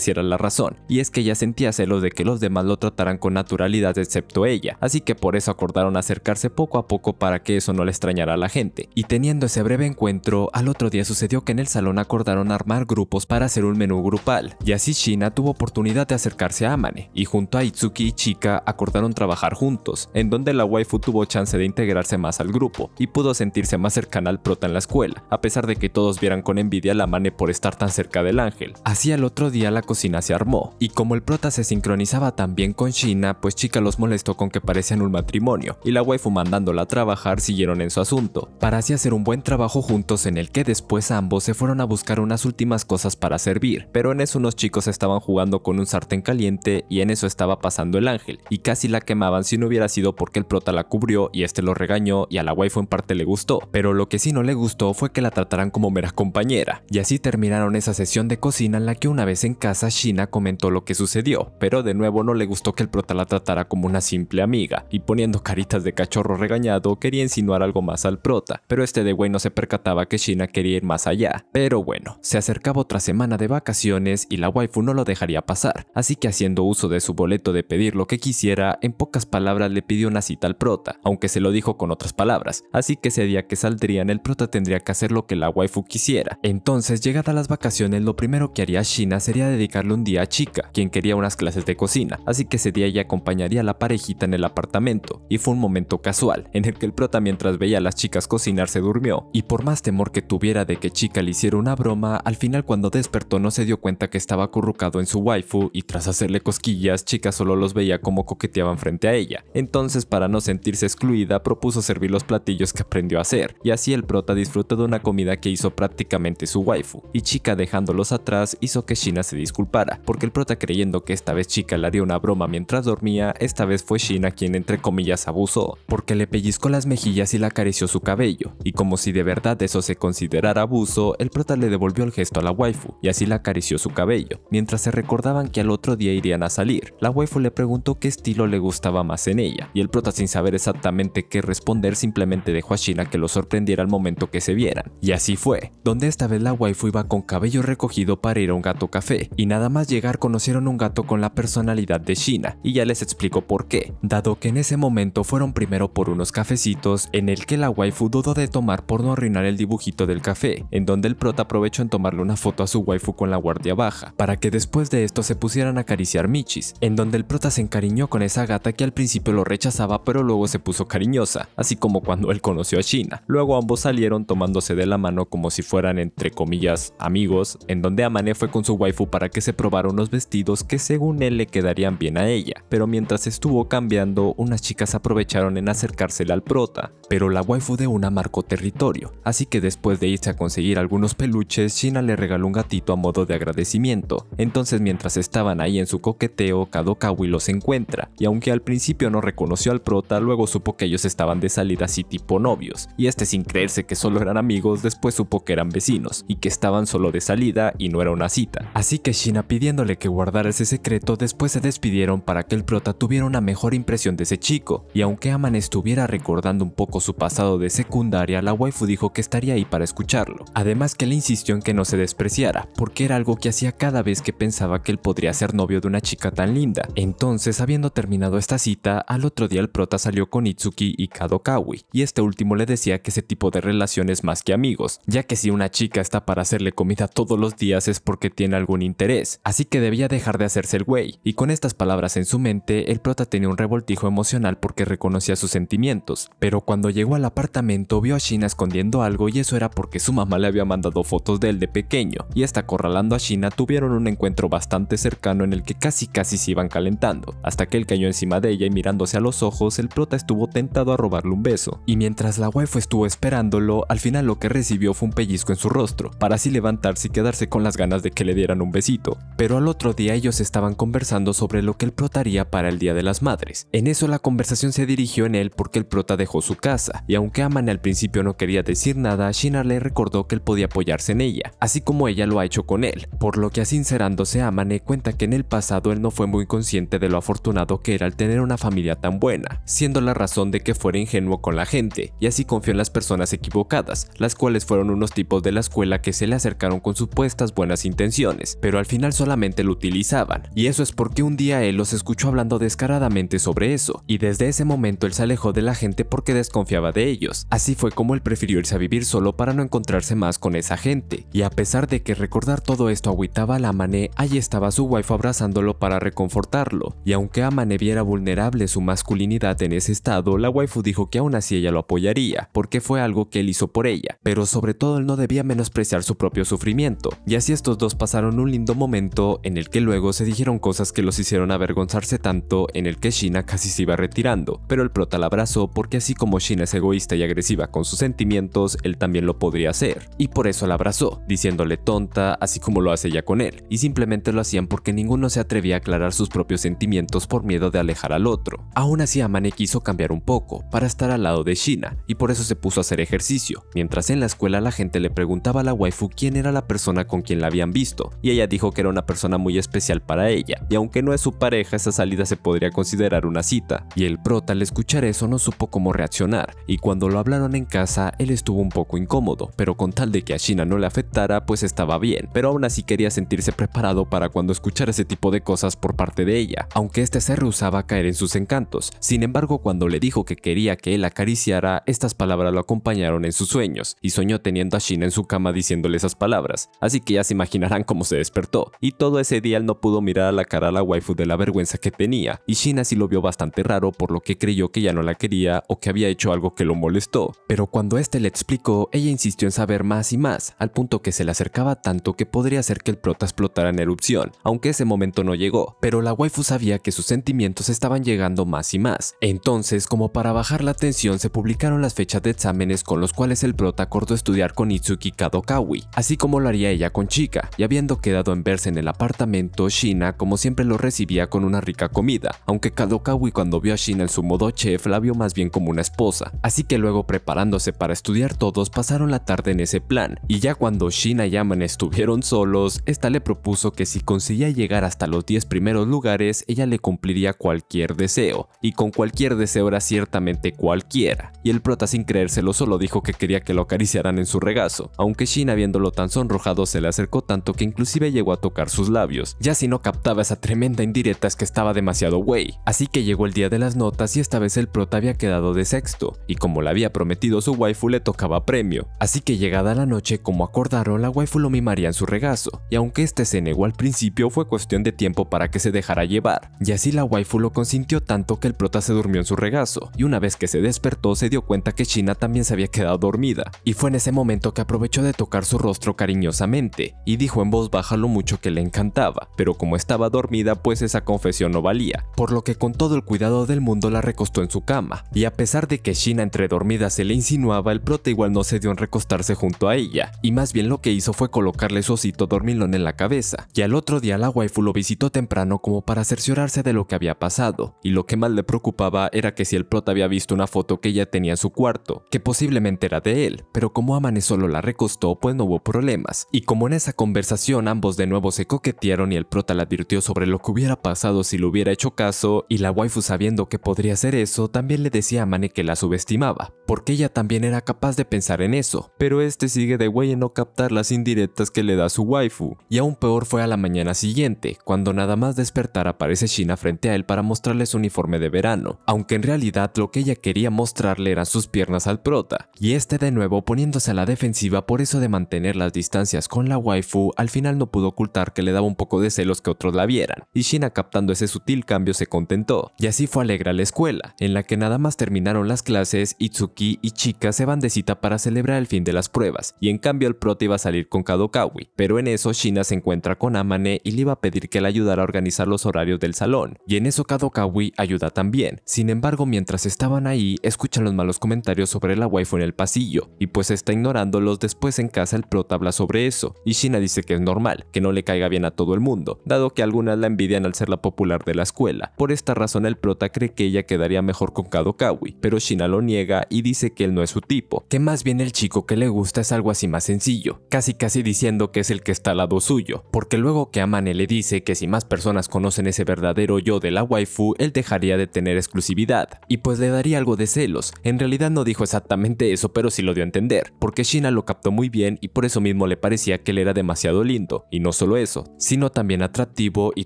si era la razón, y es que ella sentía celos de que los demás lo trataran con naturalidad excepto ella, así que por eso acordaron acercarse poco a poco para que eso no le extrañara a la gente. Y teniendo ese breve encuentro, al otro día sucedió que en el salón acordaron armar grupos para hacer un menú grupal, y así Shina tuvo oportunidad de acercarse a Amane, y junto a Itsuki y Chika acordaron trabajar juntos, en donde la waifu tuvo chance de integrarse más al grupo, y pudo sentirse más cercana canal prota en la escuela, a pesar de que todos vieran con envidia la mane por estar tan cerca del ángel. Así al otro día la cocina se armó, y como el prota se sincronizaba tan bien con China, pues Chica los molestó con que parecían un matrimonio, y la waifu mandándola a trabajar siguieron en su asunto, para así hacer un buen trabajo juntos en el que después ambos se fueron a buscar unas últimas cosas para servir, pero en eso unos chicos estaban jugando con un sartén caliente y en eso estaba pasando el ángel, y casi la quemaban si no hubiera sido porque el prota la cubrió y este lo regañó y a la waifu en parte le gustó, pero lo que si no le gustó fue que la trataran como mera compañera, y así terminaron esa sesión de cocina en la que una vez en casa Shina comentó lo que sucedió, pero de nuevo no le gustó que el prota la tratara como una simple amiga, y poniendo caritas de cachorro regañado quería insinuar algo más al prota, pero este de güey no se percataba que Shina quería ir más allá. Pero bueno, se acercaba otra semana de vacaciones y la waifu no lo dejaría pasar, así que haciendo uso de su boleto de pedir lo que quisiera, en pocas palabras le pidió una cita al prota, aunque se lo dijo con otras palabras, así que ese día que saldría el prota tendría que hacer lo que la waifu quisiera. Entonces, llegadas las vacaciones, lo primero que haría Shina sería dedicarle un día a Chica, quien quería unas clases de cocina, así que ese día ella acompañaría a la parejita en el apartamento, y fue un momento casual, en el que el prota mientras veía a las chicas cocinar se durmió, y por más temor que tuviera de que Chica le hiciera una broma, al final cuando despertó no se dio cuenta que estaba acurrucado en su waifu, y tras hacerle cosquillas, Chica solo los veía como coqueteaban frente a ella. Entonces, para no sentirse excluida, propuso servir los platillos que aprendió a hacer, y así el prota disfrutó de una comida que hizo prácticamente su waifu, y Chica dejándolos atrás hizo que Shina se disculpara, porque el prota creyendo que esta vez Chica le dio una broma mientras dormía, esta vez fue Shina quien entre comillas abusó, porque le pellizcó las mejillas y le acarició su cabello, y como si de verdad eso se considerara abuso, el prota le devolvió el gesto a la waifu, y así le acarició su cabello, mientras se recordaban que al otro día irían a salir. La waifu le preguntó qué estilo le gustaba más en ella, y el prota sin saber exactamente qué responder simplemente dejó a Shina que lo sorprendiera era el momento que se vieran. Y así fue, donde esta vez la waifu iba con cabello recogido para ir a un gato café, y nada más llegar conocieron un gato con la personalidad de Shina, y ya les explico por qué, dado que en ese momento fueron primero por unos cafecitos en el que la waifu dudó de tomar por no arruinar el dibujito del café, en donde el prota aprovechó en tomarle una foto a su waifu con la guardia baja, para que después de esto se pusieran a acariciar michis, en donde el prota se encariñó con esa gata que al principio lo rechazaba pero luego se puso cariñosa, así como cuando él conoció a Shina. Luego ambos salieron tomándose de la mano como si fueran entre comillas amigos, en donde Amane fue con su waifu para que se probara unos vestidos que según él le quedarían bien a ella, pero mientras estuvo cambiando, unas chicas aprovecharon en acercársela al prota, pero la waifu de una marcó territorio, así que después de irse a conseguir algunos peluches, Shina le regaló un gatito a modo de agradecimiento, entonces mientras estaban ahí en su coqueteo, Kadokawi los encuentra, y aunque al principio no reconoció al prota, luego supo que ellos estaban de salida así tipo novios, y este sin creerse que solo eran amigos, después supo que eran vecinos y que estaban solo de salida y no era una cita. Así que Shina pidiéndole que guardara ese secreto, después se despidieron para que el prota tuviera una mejor impresión de ese chico, y aunque Aman estuviera recordando un poco su pasado de secundaria, la waifu dijo que estaría ahí para escucharlo. Además que le insistió en que no se despreciara, porque era algo que hacía cada vez que pensaba que él podría ser novio de una chica tan linda. Entonces, habiendo terminado esta cita, al otro día el prota salió con Itsuki y Kadokawi, y este último le decía que ese tipo de relaciones más que amigos, ya que si una chica está para hacerle comida todos los días es porque tiene algún interés, así que debía dejar de hacerse el güey. Y con estas palabras en su mente, el prota tenía un revoltijo emocional porque reconocía sus sentimientos, pero cuando llegó al apartamento vio a Shina escondiendo algo y eso era porque su mamá le había mandado fotos de él de pequeño, y hasta acorralando a Shina tuvieron un encuentro bastante cercano en el que casi casi se iban calentando, hasta que él cayó encima de ella y mirándose a los ojos, el prota estuvo tentado a robarle un beso, y mientras la waifu estuvo esperando al final lo que recibió fue un pellizco en su rostro, para así levantarse y quedarse con las ganas de que le dieran un besito. Pero al otro día ellos estaban conversando sobre lo que el prota haría para el Día de las Madres. En eso la conversación se dirigió en él porque el prota dejó su casa, y aunque Amane al principio no quería decir nada, Shinar le recordó que él podía apoyarse en ella, así como ella lo ha hecho con él, por lo que sincerándose Amane cuenta que en el pasado él no fue muy consciente de lo afortunado que era el tener una familia tan buena, siendo la razón de que fuera ingenuo con la gente, y así confió en las personas equivocadas, las cuales fueron unos tipos de la escuela que se le acercaron con supuestas buenas intenciones, pero al final solamente lo utilizaban, y eso es porque un día él los escuchó hablando descaradamente sobre eso, y desde ese momento él se alejó de la gente porque desconfiaba de ellos, así fue como él prefirió irse a vivir solo para no encontrarse más con esa gente, y a pesar de que recordar todo esto agüitaba a la mané, allí estaba su wife abrazándolo para reconfortarlo, y aunque Amane viera vulnerable su masculinidad en ese estado, la waifu dijo que aún así ella lo apoyaría, porque fue a algo que él hizo por ella, pero sobre todo él no debía menospreciar su propio sufrimiento, y así estos dos pasaron un lindo momento en el que luego se dijeron cosas que los hicieron avergonzarse tanto en el que Shina casi se iba retirando, pero el prota la abrazó porque así como Shina es egoísta y agresiva con sus sentimientos, él también lo podría hacer, y por eso la abrazó, diciéndole tonta, así como lo hace ella con él, y simplemente lo hacían porque ninguno se atrevía a aclarar sus propios sentimientos por miedo de alejar al otro. Aún así Amane quiso cambiar un poco, para estar al lado de Shina, y por eso se puso a hacer ejercicio, mientras en la escuela la gente le preguntaba a la waifu quién era la persona con quien la habían visto, y ella dijo que era una persona muy especial para ella, y aunque no es su pareja, esa salida se podría considerar una cita, y el prota al escuchar eso no supo cómo reaccionar, y cuando lo hablaron en casa, él estuvo un poco incómodo, pero con tal de que a Shina no le afectara, pues estaba bien, pero aún así quería sentirse preparado para cuando escuchara ese tipo de cosas por parte de ella, aunque este se rehusaba a caer en sus encantos, sin embargo cuando le dijo que quería que él acariciara, estas palabras lo acompañaron acompañaron en sus sueños, y soñó teniendo a Shina en su cama diciéndole esas palabras, así que ya se imaginarán cómo se despertó, y todo ese día él no pudo mirar a la cara a la waifu de la vergüenza que tenía, y Shina así lo vio bastante raro por lo que creyó que ya no la quería o que había hecho algo que lo molestó, pero cuando este le explicó, ella insistió en saber más y más, al punto que se le acercaba tanto que podría hacer que el prota explotara en erupción, aunque ese momento no llegó, pero la waifu sabía que sus sentimientos estaban llegando más y más, entonces como para bajar la tensión se publicaron las fechas de examen con los cuales el prota acordó estudiar con Itsuki Kadokawi, así como lo haría ella con Chika, y habiendo quedado en verse en el apartamento, Shina como siempre lo recibía con una rica comida, aunque Kadokawi cuando vio a Shina en su modo chef la vio más bien como una esposa, así que luego preparándose para estudiar todos pasaron la tarde en ese plan, y ya cuando Shina y Aman estuvieron solos, esta le propuso que si conseguía llegar hasta los 10 primeros lugares, ella le cumpliría cualquier deseo, y con cualquier deseo era ciertamente cualquiera, y el prota sin creérselo solo dijo que quería que lo acariciaran en su regazo, aunque China viéndolo tan sonrojado se le acercó tanto que inclusive llegó a tocar sus labios, ya si no captaba esa tremenda indirecta es que estaba demasiado güey. Así que llegó el día de las notas y esta vez el prota había quedado de sexto, y como le había prometido su waifu le tocaba premio, así que llegada la noche como acordaron la waifu lo mimaría en su regazo, y aunque este se negó al principio fue cuestión de tiempo para que se dejara llevar, y así la waifu lo consintió tanto que el prota se durmió en su regazo, y una vez que se despertó se dio cuenta que China también se había quedado dormida, y fue en ese momento que aprovechó de tocar su rostro cariñosamente, y dijo en voz baja lo mucho que le encantaba, pero como estaba dormida pues esa confesión no valía, por lo que con todo el cuidado del mundo la recostó en su cama, y a pesar de que Shina entre dormidas se le insinuaba, el prota igual no se dio en recostarse junto a ella, y más bien lo que hizo fue colocarle su osito dormilón en la cabeza, y al otro día la waifu lo visitó temprano como para cerciorarse de lo que había pasado, y lo que más le preocupaba era que si el prota había visto una foto que ella tenía en su cuarto, que Posiblemente era de él, pero como Amane solo la recostó, pues no hubo problemas. Y como en esa conversación ambos de nuevo se coquetearon y el prota le advirtió sobre lo que hubiera pasado si le hubiera hecho caso, y la waifu sabiendo que podría ser eso, también le decía a Amane que la subestimaba, porque ella también era capaz de pensar en eso. Pero este sigue de güey en no captar las indirectas que le da su waifu. Y aún peor fue a la mañana siguiente, cuando nada más despertar aparece Shina frente a él para mostrarle su uniforme de verano, aunque en realidad lo que ella quería mostrarle eran sus piernas al prota y este de nuevo poniéndose a la defensiva por eso de mantener las distancias con la waifu, al final no pudo ocultar que le daba un poco de celos que otros la vieran, y Shina captando ese sutil cambio se contentó, y así fue alegre a la escuela, en la que nada más terminaron las clases, Itsuki y Chika se van de cita para celebrar el fin de las pruebas, y en cambio el prota iba a salir con Kadokawi, pero en eso Shina se encuentra con Amane y le iba a pedir que le ayudara a organizar los horarios del salón, y en eso Kadokawi ayuda también, sin embargo mientras estaban ahí, escuchan los malos comentarios sobre la waifu waifu en el pasillo, y pues está ignorándolos después en casa el prota habla sobre eso, y Shina dice que es normal, que no le caiga bien a todo el mundo, dado que algunas la envidian al ser la popular de la escuela. Por esta razón el prota cree que ella quedaría mejor con Kadokawi, pero Shina lo niega y dice que él no es su tipo, que más bien el chico que le gusta es algo así más sencillo, casi casi diciendo que es el que está al lado suyo, porque luego que Amane le dice que si más personas conocen ese verdadero yo de la waifu, él dejaría de tener exclusividad, y pues le daría algo de celos, en realidad no dijo exactamente eso, pero sí lo dio a entender, porque Shina lo captó muy bien y por eso mismo le parecía que él era demasiado lindo, y no solo eso, sino también atractivo y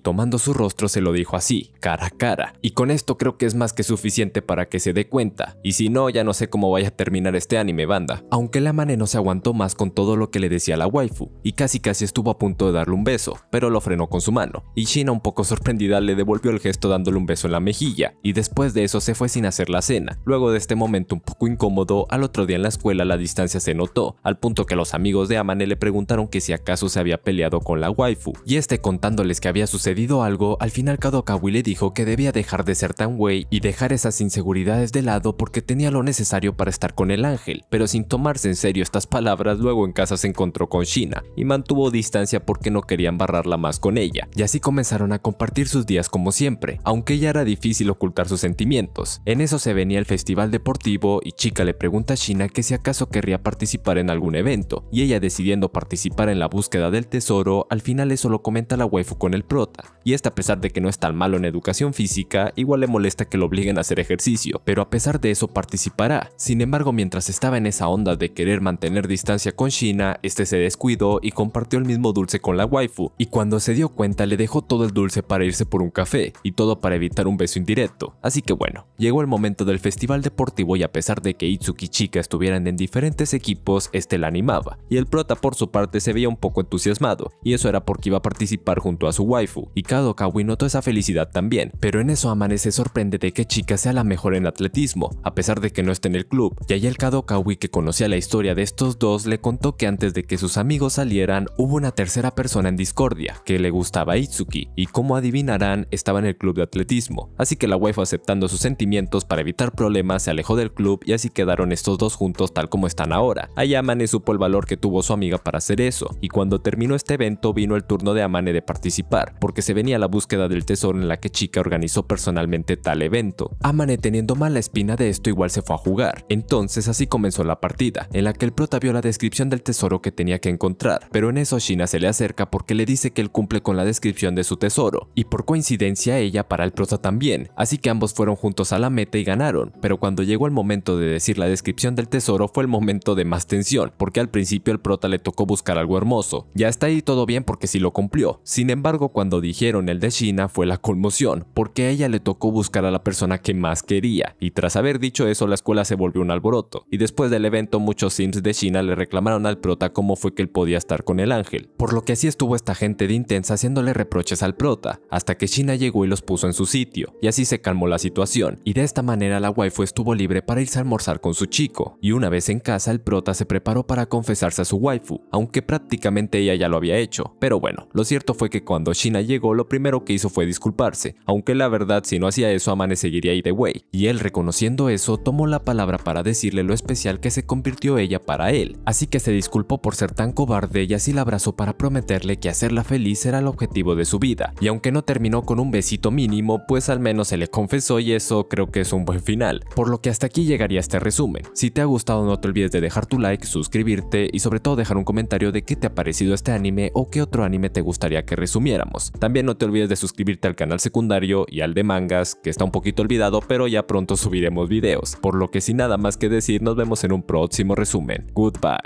tomando su rostro se lo dijo así, cara a cara, y con esto creo que es más que suficiente para que se dé cuenta, y si no ya no sé cómo vaya a terminar este anime banda, aunque la mane no se aguantó más con todo lo que le decía la waifu, y casi casi estuvo a punto de darle un beso, pero lo frenó con su mano, y Shina un poco sorprendida le devolvió el gesto dándole un beso en la mejilla, y después de eso se fue sin hacer la cena, luego de este momento un poco incómodo al otro día en la escuela la distancia se notó, al punto que los amigos de Amane le preguntaron que si acaso se había peleado con la waifu, y este contándoles que había sucedido algo, al final Kadokawi le dijo que debía dejar de ser tan wey y dejar esas inseguridades de lado porque tenía lo necesario para estar con el ángel, pero sin tomarse en serio estas palabras luego en casa se encontró con Shina y mantuvo distancia porque no querían barrarla más con ella, y así comenzaron a compartir sus días como siempre, aunque ya era difícil ocultar sus sentimientos. En eso se venía el festival deportivo y Chica le preguntó pregunta a Shina que si acaso querría participar en algún evento, y ella decidiendo participar en la búsqueda del tesoro, al final eso lo comenta la waifu con el prota, y esta a pesar de que no es tan malo en educación física, igual le molesta que lo obliguen a hacer ejercicio, pero a pesar de eso participará. Sin embargo, mientras estaba en esa onda de querer mantener distancia con Shina, este se descuidó y compartió el mismo dulce con la waifu, y cuando se dio cuenta le dejó todo el dulce para irse por un café, y todo para evitar un beso indirecto. Así que bueno, llegó el momento del festival deportivo y a pesar de que Itsuki y Chica estuvieran en diferentes equipos, este la animaba, y el prota por su parte se veía un poco entusiasmado, y eso era porque iba a participar junto a su waifu, y Kadokawi notó esa felicidad también, pero en eso Amane se sorprende de que Chica sea la mejor en atletismo, a pesar de que no esté en el club, y ahí el Kadokawi que conocía la historia de estos dos le contó que antes de que sus amigos salieran hubo una tercera persona en discordia, que le gustaba a Itsuki, y como adivinarán estaba en el club de atletismo, así que la waifu aceptando sus sentimientos para evitar problemas se alejó del club y así quedaron estos dos juntos tal como están ahora. Ahí Amane supo el valor que tuvo su amiga para hacer eso, y cuando terminó este evento vino el turno de Amane de participar, porque se venía la búsqueda del tesoro en la que Chica organizó personalmente tal evento. Amane teniendo mala espina de esto igual se fue a jugar, entonces así comenzó la partida, en la que el prota vio la descripción del tesoro que tenía que encontrar, pero en eso Shina se le acerca porque le dice que él cumple con la descripción de su tesoro, y por coincidencia ella para el prota también, así que ambos fueron juntos a la meta y ganaron, pero cuando llegó el momento de decir la descripción descripción del tesoro fue el momento de más tensión, porque al principio el prota le tocó buscar algo hermoso. Ya está ahí todo bien porque sí lo cumplió. Sin embargo, cuando dijeron el de China fue la conmoción, porque a ella le tocó buscar a la persona que más quería, y tras haber dicho eso la escuela se volvió un alboroto, y después del evento muchos sims de China le reclamaron al prota cómo fue que él podía estar con el ángel, por lo que así estuvo esta gente de intensa haciéndole reproches al prota, hasta que China llegó y los puso en su sitio, y así se calmó la situación, y de esta manera la waifu estuvo libre para irse a almorzar con su chico, y una vez en casa el prota se preparó para confesarse a su waifu, aunque prácticamente ella ya lo había hecho. Pero bueno, lo cierto fue que cuando Shina llegó lo primero que hizo fue disculparse, aunque la verdad si no hacía eso Amane seguiría ahí de way, y él reconociendo eso tomó la palabra para decirle lo especial que se convirtió ella para él, así que se disculpó por ser tan cobarde y así la abrazó para prometerle que hacerla feliz era el objetivo de su vida, y aunque no terminó con un besito mínimo, pues al menos se le confesó y eso creo que es un buen final, por lo que hasta aquí llegaría este resumen. Si te ha gustado no te olvides de dejar tu like, suscribirte y sobre todo dejar un comentario de qué te ha parecido este anime o qué otro anime te gustaría que resumiéramos. También no te olvides de suscribirte al canal secundario y al de mangas, que está un poquito olvidado pero ya pronto subiremos videos, por lo que sin nada más que decir nos vemos en un próximo resumen. Goodbye.